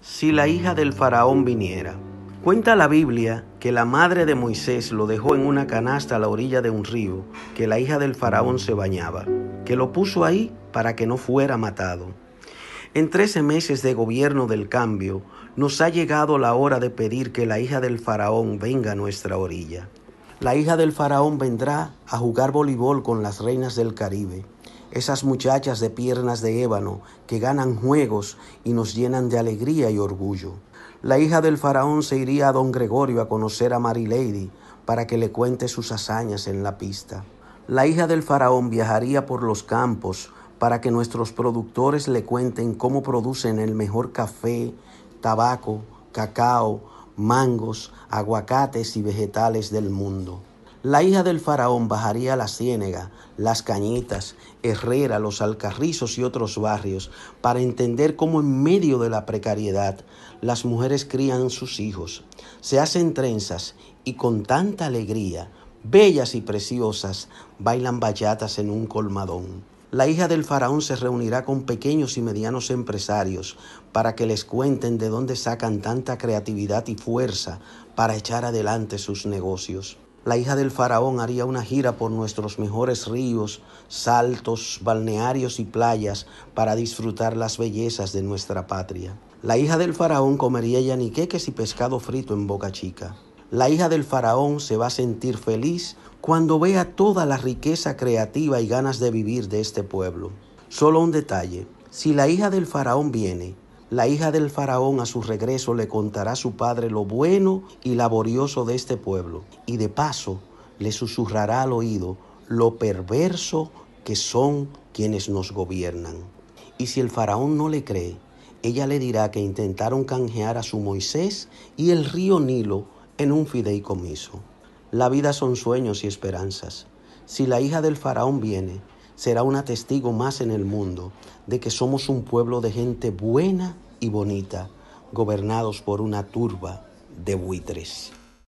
Si la hija del faraón viniera. Cuenta la Biblia que la madre de Moisés lo dejó en una canasta a la orilla de un río, que la hija del faraón se bañaba, que lo puso ahí para que no fuera matado. En trece meses de gobierno del cambio, nos ha llegado la hora de pedir que la hija del faraón venga a nuestra orilla. La hija del faraón vendrá a jugar voleibol con las reinas del Caribe. Esas muchachas de piernas de ébano que ganan juegos y nos llenan de alegría y orgullo. La hija del faraón se iría a don Gregorio a conocer a Mary Lady para que le cuente sus hazañas en la pista. La hija del faraón viajaría por los campos para que nuestros productores le cuenten cómo producen el mejor café, tabaco, cacao, mangos, aguacates y vegetales del mundo. La hija del faraón bajaría a la ciénega, las cañitas, Herrera, los alcarrizos y otros barrios para entender cómo en medio de la precariedad las mujeres crían sus hijos, se hacen trenzas y con tanta alegría, bellas y preciosas, bailan bayatas en un colmadón. La hija del faraón se reunirá con pequeños y medianos empresarios para que les cuenten de dónde sacan tanta creatividad y fuerza para echar adelante sus negocios la hija del faraón haría una gira por nuestros mejores ríos, saltos, balnearios y playas para disfrutar las bellezas de nuestra patria. La hija del faraón comería yaniqueques y pescado frito en Boca Chica. La hija del faraón se va a sentir feliz cuando vea toda la riqueza creativa y ganas de vivir de este pueblo. Solo un detalle, si la hija del faraón viene, la hija del faraón a su regreso le contará a su padre lo bueno y laborioso de este pueblo y de paso le susurrará al oído lo perverso que son quienes nos gobiernan. Y si el faraón no le cree, ella le dirá que intentaron canjear a su Moisés y el río Nilo en un fideicomiso. La vida son sueños y esperanzas. Si la hija del faraón viene, será un testigo más en el mundo de que somos un pueblo de gente buena y bonita, gobernados por una turba de buitres.